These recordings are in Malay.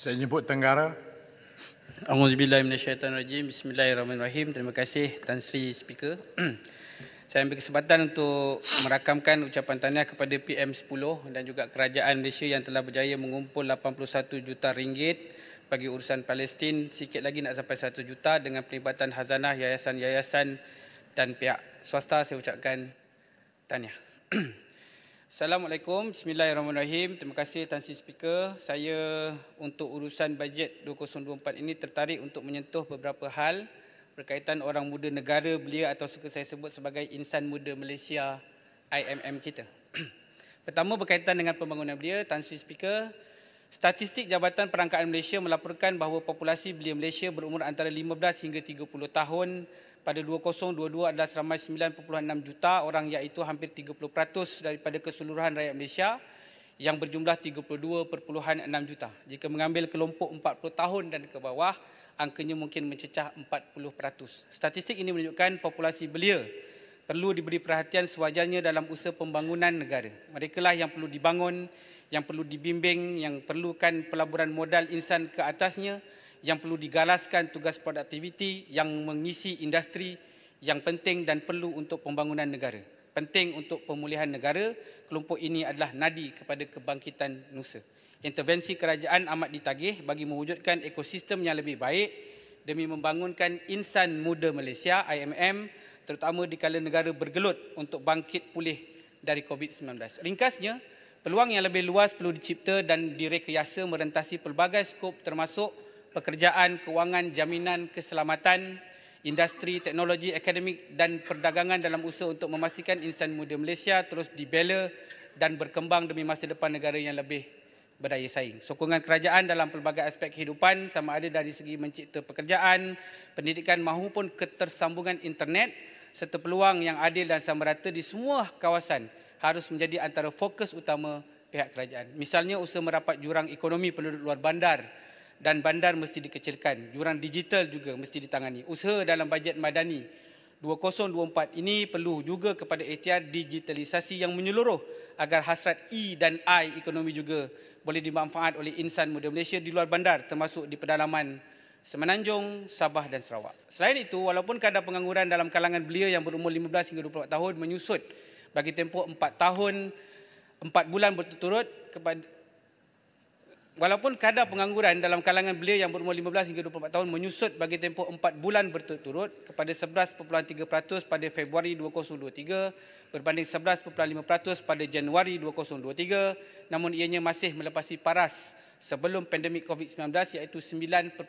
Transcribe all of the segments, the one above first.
Saya nyebut Tenggara. Alhamdulillah minas syaitan rajim. Bismillahirrahmanirrahim. Terima kasih Tan Sri Speaker. Saya ambil kesempatan untuk merakamkan ucapan tahniah kepada PM10 dan juga kerajaan Malaysia yang telah berjaya mengumpul 81 juta ringgit bagi urusan Palestin sikit lagi nak sampai 1 juta dengan pelibatan hazanah yayasan-yayasan dan pihak swasta saya ucapkan tahniah. Assalamualaikum. Bismillahirrahmanirrahim. Terima kasih Tan Sri Speaker. Saya untuk urusan bajet 2024 ini tertarik untuk menyentuh beberapa hal berkaitan orang muda negara belia atau suka saya sebut sebagai insan muda Malaysia IMM kita. Pertama berkaitan dengan pembangunan belia, Tan Sri Speaker, statistik Jabatan Perangkaan Malaysia melaporkan bahawa populasi belia Malaysia berumur antara 15 hingga 30 tahun pada 2022 adalah seramai 9.6 juta orang iaitu hampir 30% daripada keseluruhan rakyat Malaysia yang berjumlah 32.6 juta. Jika mengambil kelompok 40 tahun dan ke bawah, angkanya mungkin mencecah 40%. Statistik ini menunjukkan populasi belia perlu diberi perhatian sewajarnya dalam usaha pembangunan negara. Mereka lah yang perlu dibangun, yang perlu dibimbing, yang perlukan pelaburan modal insan ke atasnya yang perlu digalaskan tugas produktiviti yang mengisi industri yang penting dan perlu untuk pembangunan negara. Penting untuk pemulihan negara, kelompok ini adalah nadi kepada kebangkitan Nusa. Intervensi kerajaan amat ditagih bagi mewujudkan ekosistem yang lebih baik demi membangunkan insan muda Malaysia, IMM, terutama di kalangan negara bergelut untuk bangkit pulih dari COVID-19. Ringkasnya, peluang yang lebih luas perlu dicipta dan direkayasa merentasi pelbagai skop termasuk pekerjaan, kewangan, jaminan, keselamatan, industri, teknologi, akademik dan perdagangan dalam usaha untuk memastikan insan muda Malaysia terus dibela dan berkembang demi masa depan negara yang lebih berdaya saing. Sokongan kerajaan dalam pelbagai aspek kehidupan sama ada dari segi mencipta pekerjaan, pendidikan mahupun ketersambungan internet serta peluang yang adil dan sama rata di semua kawasan harus menjadi antara fokus utama pihak kerajaan. Misalnya usaha merapat jurang ekonomi penduduk luar bandar dan bandar mesti dikecilkan. Jurang digital juga mesti ditangani. Usaha dalam bajet madani 2024 ini perlu juga kepada ikhtiar digitalisasi yang menyeluruh agar hasrat E dan I ekonomi juga boleh dimanfaat oleh insan muda Malaysia di luar bandar termasuk di pedalaman Semenanjung, Sabah dan Sarawak. Selain itu, walaupun kadar pengangguran dalam kalangan belia yang berumur 15 hingga 24 tahun menyusut bagi tempoh 4 tahun 4 bulan berturut-turut kepada walaupun kadar pengangguran dalam kalangan belia yang berumur 15 hingga 24 tahun menyusut bagi tempoh 4 bulan berturut-turut kepada 11.3% pada Februari 2023 berbanding 11.5% pada Januari 2023 namun ianya masih melepasi paras sebelum pandemik COVID-19 iaitu 9.9%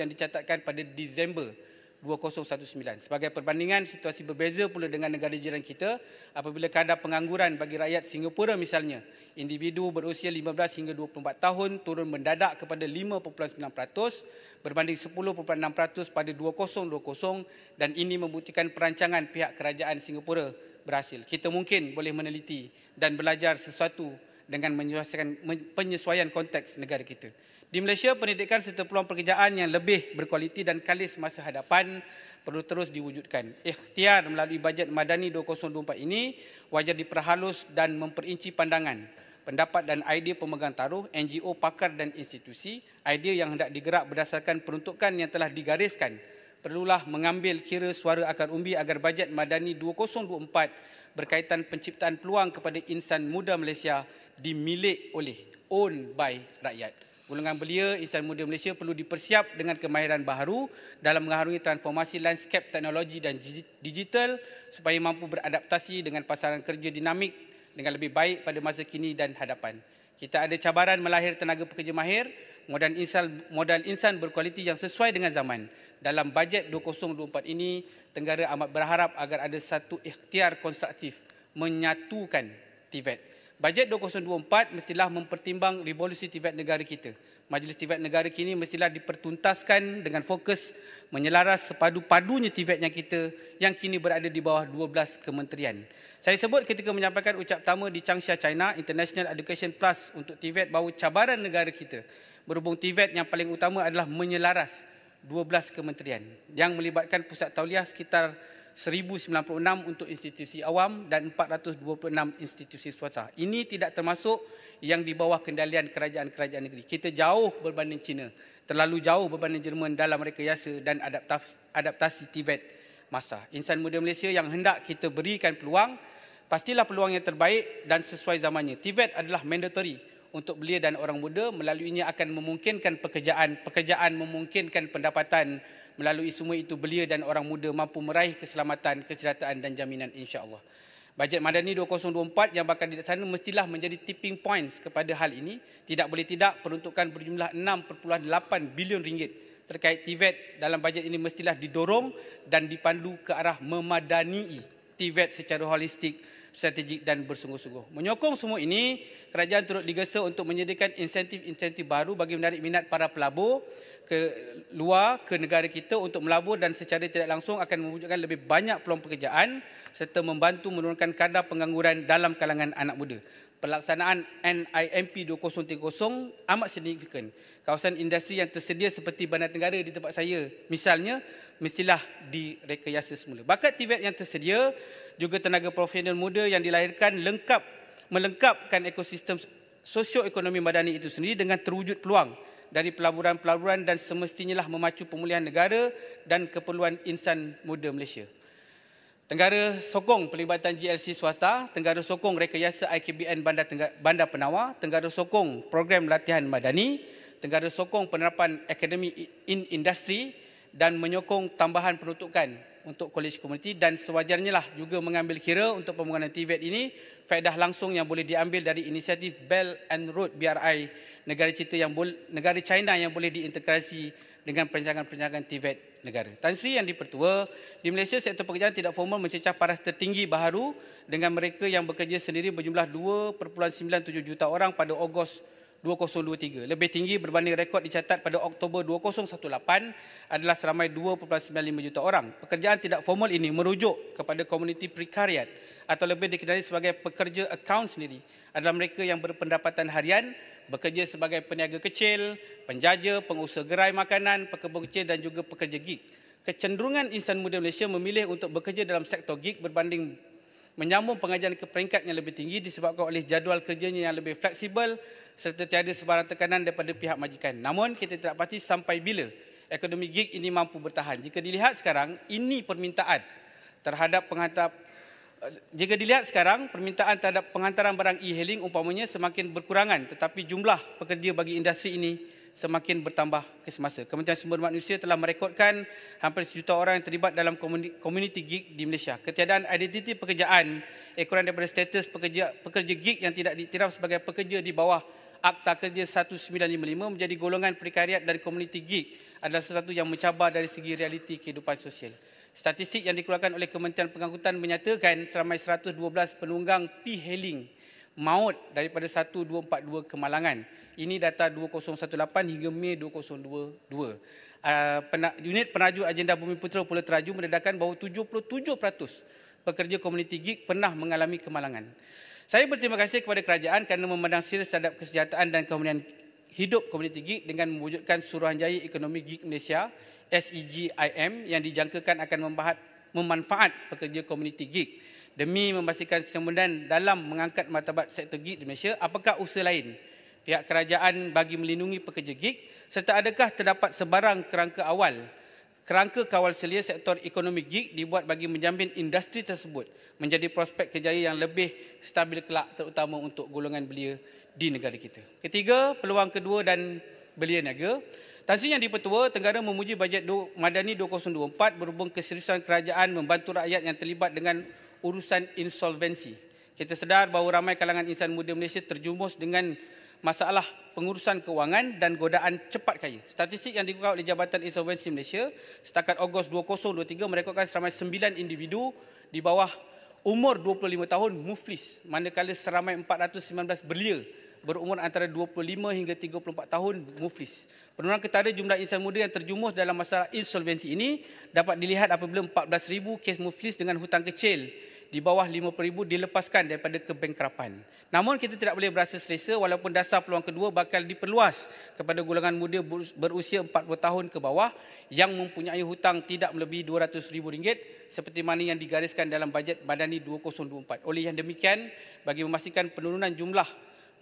yang dicatatkan pada Disember 2019. Sebagai perbandingan, situasi berbeza pula dengan negara jiran kita apabila kadar pengangguran bagi rakyat Singapura misalnya, individu berusia 15 hingga 24 tahun turun mendadak kepada 5.9% berbanding 10.6% pada 2020 dan ini membuktikan perancangan pihak kerajaan Singapura berhasil. Kita mungkin boleh meneliti dan belajar sesuatu dengan menyesuaikan penyesuaian konteks negara kita. Di Malaysia, pendidikan serta peluang pekerjaan yang lebih berkualiti dan kalis masa hadapan perlu terus diwujudkan. Ikhtiar melalui bajet Madani 2024 ini wajar diperhalus dan memperinci pandangan, pendapat dan idea pemegang taruh, NGO, pakar dan institusi, idea yang hendak digerak berdasarkan peruntukan yang telah digariskan. Perlulah mengambil kira suara akar umbi agar bajet Madani 2024 berkaitan penciptaan peluang kepada insan muda Malaysia dimilik oleh owned by rakyat. Golongan belia insan muda Malaysia perlu dipersiap dengan kemahiran baru dalam mengharungi transformasi landscape teknologi dan digital supaya mampu beradaptasi dengan pasaran kerja dinamik dengan lebih baik pada masa kini dan hadapan. Kita ada cabaran melahir tenaga pekerja mahir, modal insan, modal insan berkualiti yang sesuai dengan zaman. Dalam bajet 2024 ini, Tenggara amat berharap agar ada satu ikhtiar konstruktif menyatukan TVET Bajet 2024 mestilah mempertimbang revolusi tibet negara kita. Majlis tibet negara kini mestilah dipertuntaskan dengan fokus menyelaras sepadu-padunya tibet yang kita yang kini berada di bawah 12 kementerian. Saya sebut ketika menyampaikan ucap pertama di Changsha China International Education Plus untuk tibet bahawa cabaran negara kita berhubung tibet yang paling utama adalah menyelaras 12 kementerian yang melibatkan pusat tauliah sekitar 1096 untuk institusi awam dan 426 institusi swasta. Ini tidak termasuk yang di bawah kendalian kerajaan-kerajaan negeri. Kita jauh berbanding China, terlalu jauh berbanding Jerman dalam rekayasa dan adaptasi, adaptasi masa. Insan muda Malaysia yang hendak kita berikan peluang, pastilah peluang yang terbaik dan sesuai zamannya. Tibet adalah mandatory untuk belia dan orang muda Melalui ini akan memungkinkan pekerjaan, pekerjaan memungkinkan pendapatan melalui semua itu belia dan orang muda mampu meraih keselamatan, kesejahteraan dan jaminan insya-Allah. Bajet Madani 2024 yang bakal dilaksanakan mestilah menjadi tipping points kepada hal ini. Tidak boleh tidak peruntukan berjumlah 6.8 bilion ringgit terkait TVET dalam bajet ini mestilah didorong dan dipandu ke arah memadani TVET secara holistik strategik dan bersungguh-sungguh. Menyokong semua ini, kerajaan turut digesa untuk menyediakan insentif-insentif baru bagi menarik minat para pelabur ke luar ke negara kita untuk melabur dan secara tidak langsung akan mewujudkan lebih banyak peluang pekerjaan serta membantu menurunkan kadar pengangguran dalam kalangan anak muda. Pelaksanaan NIMP 2030 amat signifikan. Kawasan industri yang tersedia seperti Bandar Tenggara di tempat saya, misalnya, mestilah direkayasa semula. Bakat TVET yang tersedia juga tenaga profesional muda yang dilahirkan lengkap melengkapkan ekosistem sosioekonomi madani itu sendiri dengan terwujud peluang dari pelaburan-pelaburan dan semestinya lah memacu pemulihan negara dan keperluan insan muda Malaysia. Tenggara sokong pelibatan GLC swasta, Tenggara sokong rekayasa IKBN Bandar, Tenggara, Bandar Penawar, Tenggara sokong program latihan madani, Tenggara sokong penerapan akademi in industri dan menyokong tambahan peruntukan untuk college community dan sewajarnya lah juga mengambil kira untuk pembangunan TVET ini faedah langsung yang boleh diambil dari inisiatif Belt and Road BRI negara cita yang boleh, negara China yang boleh diintegrasi dengan perancangan-perancangan TVET negara. Tan Sri yang dipertua, di Malaysia sektor pekerjaan tidak formal mencecah paras tertinggi baharu dengan mereka yang bekerja sendiri berjumlah 2.97 juta orang pada Ogos 2023. Lebih tinggi berbanding rekod dicatat pada Oktober 2018 adalah seramai 2.95 juta orang. Pekerjaan tidak formal ini merujuk kepada komuniti prekariat atau lebih dikenali sebagai pekerja akaun sendiri adalah mereka yang berpendapatan harian, bekerja sebagai peniaga kecil, penjaja, pengusaha gerai makanan, pekebun kecil dan juga pekerja gig. Kecenderungan insan muda Malaysia memilih untuk bekerja dalam sektor gig berbanding menyambung pengajian ke peringkat yang lebih tinggi disebabkan oleh jadual kerjanya yang lebih fleksibel serta tiada sebarang tekanan daripada pihak majikan. Namun, kita tidak pasti sampai bila ekonomi gig ini mampu bertahan. Jika dilihat sekarang, ini permintaan terhadap penghantar jika dilihat sekarang, permintaan terhadap penghantaran barang e-hailing umpamanya semakin berkurangan tetapi jumlah pekerja bagi industri ini semakin bertambah ke semasa. Kementerian Sumber Manusia telah merekodkan hampir sejuta orang yang terlibat dalam komuniti gig di Malaysia. Ketiadaan identiti pekerjaan, ekoran daripada status pekerja, pekerja gig yang tidak diiktiraf sebagai pekerja di bawah Akta Kerja 1955 menjadi golongan prekariat dari komuniti gig adalah sesuatu yang mencabar dari segi realiti kehidupan sosial. Statistik yang dikeluarkan oleh Kementerian Pengangkutan menyatakan seramai 112 penunggang P-Hailing maut daripada 1242 kemalangan. Ini data 2018 hingga Mei 2022. Uh, ah, unit penaju agenda Bumi Putera Pulau Teraju mendedahkan bahawa 77% pekerja komuniti gig pernah mengalami kemalangan. Saya berterima kasih kepada kerajaan kerana memandang serius terhadap kesejahteraan dan kemudian hidup komuniti gig dengan mewujudkan Suruhanjaya Ekonomi Gig Malaysia SEGIM yang dijangkakan akan membahat memanfaat pekerja komuniti gig demi memastikan kesemudan dalam mengangkat martabat sektor gig di Malaysia, apakah usaha lain pihak kerajaan bagi melindungi pekerja gig serta adakah terdapat sebarang kerangka awal kerangka kawal selia sektor ekonomi gig dibuat bagi menjamin industri tersebut menjadi prospek kerjaya yang lebih stabil kelak terutama untuk golongan belia di negara kita. Ketiga, peluang kedua dan belia niaga. Tan Sri Yang Dipertua, Tenggara memuji bajet Madani 2024 berhubung keseriusan kerajaan membantu rakyat yang terlibat dengan urusan insolvensi. Kita sedar bahawa ramai kalangan insan muda Malaysia terjumus dengan masalah pengurusan kewangan dan godaan cepat kaya. Statistik yang dikeluarkan oleh Jabatan Insolvensi Malaysia setakat Ogos 2023 merekodkan seramai 9 individu di bawah umur 25 tahun muflis manakala seramai 419 belia berumur antara 25 hingga 34 tahun muflis. Penurunan ketara jumlah insan muda yang terjumus dalam masalah insolvensi ini dapat dilihat apabila 14,000 kes muflis dengan hutang kecil di bawah RM50,000 dilepaskan daripada kebengkrapan. Namun kita tidak boleh berasa selesa walaupun dasar peluang kedua bakal diperluas kepada golongan muda berusia 40 tahun ke bawah yang mempunyai hutang tidak melebihi RM200,000 seperti mana yang digariskan dalam bajet Madani 2024. Oleh yang demikian, bagi memastikan penurunan jumlah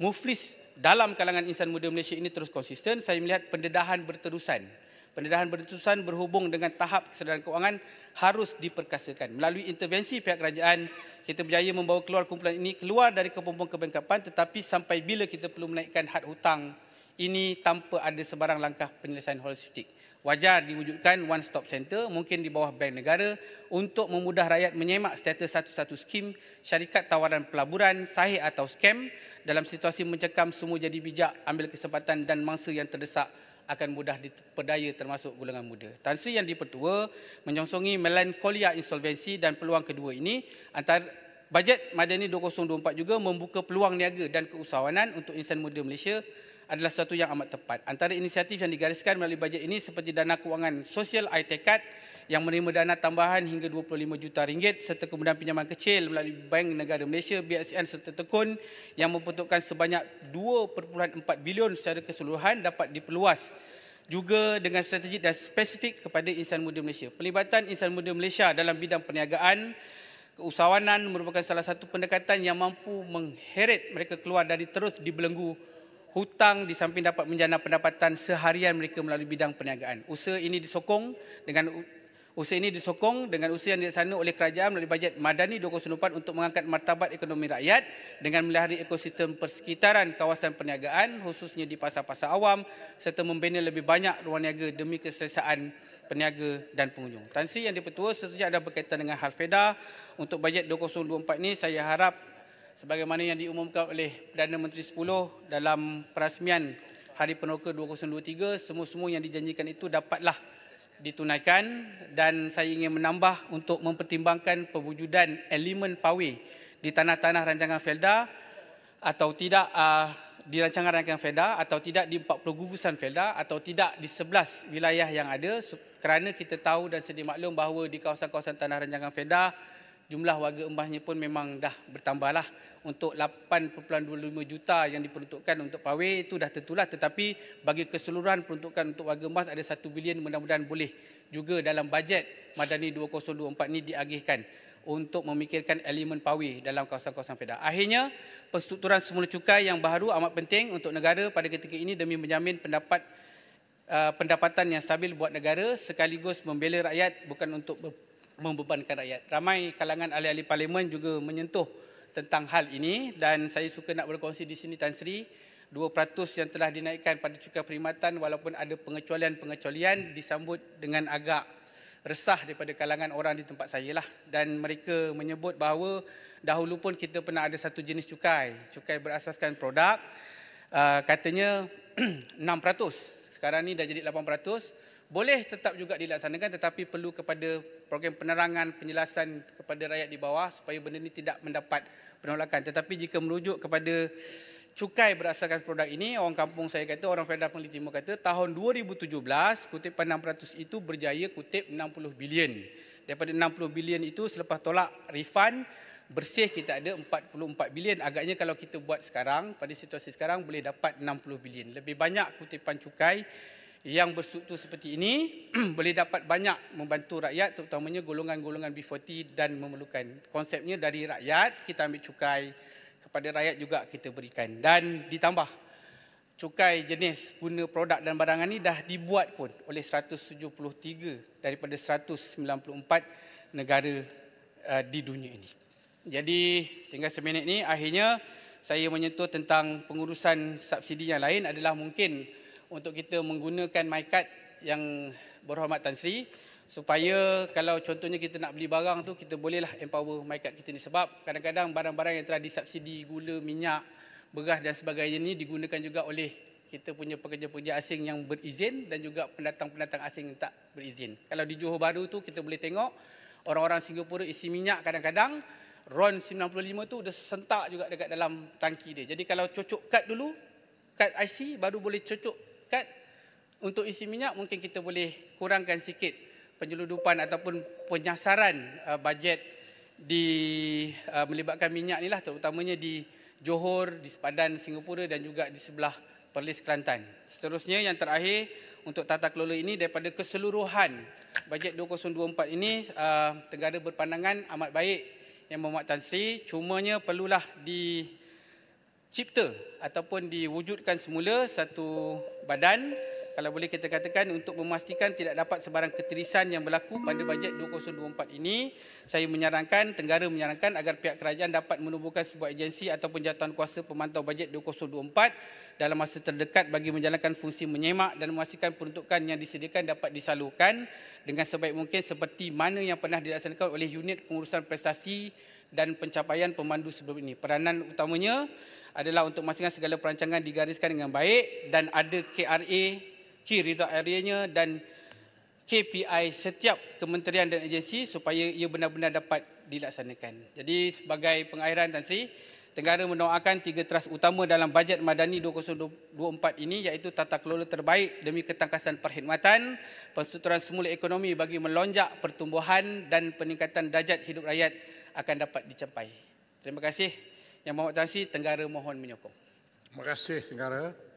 muflis dalam kalangan insan muda Malaysia ini terus konsisten, saya melihat pendedahan berterusan pendedahan berterusan berhubung dengan tahap kesedaran kewangan harus diperkasakan. Melalui intervensi pihak kerajaan, kita berjaya membawa keluar kumpulan ini keluar dari kepompong kebengkapan tetapi sampai bila kita perlu menaikkan had hutang ini tanpa ada sebarang langkah penyelesaian holistik wajar diwujudkan one stop center mungkin di bawah bank negara untuk memudah rakyat menyemak status satu-satu skim syarikat tawaran pelaburan sahih atau scam dalam situasi mencekam semua jadi bijak ambil kesempatan dan mangsa yang terdesak akan mudah diperdaya termasuk golongan muda. Tan Sri yang dipertua menyongsongi melankolia insolvensi dan peluang kedua ini antara Bajet Madani 2024 juga membuka peluang niaga dan keusahawanan untuk insan muda Malaysia adalah satu yang amat tepat. Antara inisiatif yang digariskan melalui bajet ini seperti dana kewangan sosial ITECAT yang menerima dana tambahan hingga 25 juta ringgit serta kemudahan pinjaman kecil melalui Bank Negara Malaysia BSN serta Tekun yang membentukkan sebanyak 2.4 bilion secara keseluruhan dapat diperluas juga dengan strategik dan spesifik kepada insan muda Malaysia. Pelibatan insan muda Malaysia dalam bidang perniagaan keusahawanan merupakan salah satu pendekatan yang mampu mengheret mereka keluar dari terus dibelenggu hutang di samping dapat menjana pendapatan seharian mereka melalui bidang perniagaan. Usaha ini disokong dengan usaha ini disokong dengan usaha yang dilaksanakan oleh kerajaan melalui bajet Madani 2024 untuk mengangkat martabat ekonomi rakyat dengan melihari ekosistem persekitaran kawasan perniagaan khususnya di pasar-pasar awam serta membina lebih banyak ruang niaga demi keselesaan peniaga dan pengunjung. Tan Sri yang dipertua sejak ada berkaitan dengan hal FEDA untuk bajet 2024 ini saya harap sebagaimana yang diumumkan oleh Perdana Menteri 10 dalam perasmian Hari Penoka 2023, semua-semua yang dijanjikan itu dapatlah ditunaikan dan saya ingin menambah untuk mempertimbangkan pewujudan elemen pawai di tanah-tanah rancangan Felda atau tidak uh, di rancangan rancangan Felda atau tidak di 40 gugusan Felda atau tidak di 11 wilayah yang ada kerana kita tahu dan sedia maklum bahawa di kawasan-kawasan tanah rancangan Felda jumlah warga embahnya pun memang dah bertambahlah untuk 8.25 juta yang diperuntukkan untuk pawai itu dah tentulah tetapi bagi keseluruhan peruntukan untuk warga emas ada 1 bilion mudah-mudahan boleh juga dalam bajet Madani 2024 ni diagihkan untuk memikirkan elemen pawai dalam kawasan-kawasan peda. Akhirnya, penstrukturan semula cukai yang baru amat penting untuk negara pada ketika ini demi menjamin pendapat uh, pendapatan yang stabil buat negara sekaligus membela rakyat bukan untuk membebankan rakyat. Ramai kalangan ahli-ahli parlimen juga menyentuh tentang hal ini dan saya suka nak berkongsi di sini Tan Sri 2% yang telah dinaikkan pada cukai perkhidmatan walaupun ada pengecualian-pengecualian disambut dengan agak resah daripada kalangan orang di tempat saya lah dan mereka menyebut bahawa dahulu pun kita pernah ada satu jenis cukai cukai berasaskan produk uh, katanya 6% sekarang ni dah jadi 8%, boleh tetap juga dilaksanakan tetapi perlu kepada program penerangan penjelasan kepada rakyat di bawah supaya benda ni tidak mendapat penolakan. Tetapi jika merujuk kepada cukai berasaskan produk ini, orang kampung saya kata, orang Federal Pengeli Timur kata, tahun 2017 kutipan 600 itu berjaya kutip 60 bilion. Daripada 60 bilion itu selepas tolak refund, bersih kita ada 44 bilion. Agaknya kalau kita buat sekarang, pada situasi sekarang boleh dapat 60 bilion. Lebih banyak kutipan cukai yang berstruktur seperti ini boleh dapat banyak membantu rakyat terutamanya golongan-golongan B40 dan memerlukan. Konsepnya dari rakyat kita ambil cukai kepada rakyat juga kita berikan dan ditambah cukai jenis guna produk dan barangan ini dah dibuat pun oleh 173 daripada 194 negara eh, di dunia ini. Jadi tinggal seminit ni akhirnya saya menyentuh tentang pengurusan subsidi yang lain adalah mungkin untuk kita menggunakan MyCard yang berhormat Tan Sri supaya kalau contohnya kita nak beli barang tu kita bolehlah empower MyCard kita ni sebab kadang-kadang barang-barang yang telah disubsidi gula, minyak, beras dan sebagainya ni digunakan juga oleh kita punya pekerja-pekerja asing yang berizin dan juga pendatang-pendatang asing yang tak berizin. Kalau di Johor Bahru tu kita boleh tengok orang-orang Singapura isi minyak kadang-kadang RON 95 tu dia sentak juga dekat dalam tangki dia. Jadi kalau cocok kad dulu, kad IC baru boleh cocok kad untuk isi minyak mungkin kita boleh kurangkan sikit penyeludupan ataupun penyasaran uh, bajet di uh, melibatkan minyak ni lah terutamanya di Johor, di sepadan Singapura dan juga di sebelah Perlis Kelantan. Seterusnya yang terakhir untuk tata kelola ini daripada keseluruhan bajet 2024 ini uh, Tenggara berpandangan amat baik yang Berhormat Tan Sri, cumanya perlulah dicipta ataupun diwujudkan semula satu badan kalau boleh kita katakan untuk memastikan tidak dapat sebarang ketirisan yang berlaku pada bajet 2024 ini, saya menyarankan, Tenggara menyarankan agar pihak kerajaan dapat menubuhkan sebuah agensi ataupun jawatan kuasa pemantau bajet 2024 dalam masa terdekat bagi menjalankan fungsi menyemak dan memastikan peruntukan yang disediakan dapat disalurkan dengan sebaik mungkin seperti mana yang pernah dilaksanakan oleh unit pengurusan prestasi dan pencapaian pemandu sebelum ini. Peranan utamanya adalah untuk memastikan segala perancangan digariskan dengan baik dan ada KRA key result area-nya dan KPI setiap kementerian dan agensi supaya ia benar-benar dapat dilaksanakan. Jadi sebagai pengairan Tan Sri, Tenggara mendoakan tiga teras utama dalam bajet Madani 2024 ini iaitu tata kelola terbaik demi ketangkasan perkhidmatan, persetujuan semula ekonomi bagi melonjak pertumbuhan dan peningkatan darjat hidup rakyat akan dapat dicapai. Terima kasih Yang Mohd Tan Sri, Tenggara mohon menyokong. Terima kasih Tenggara.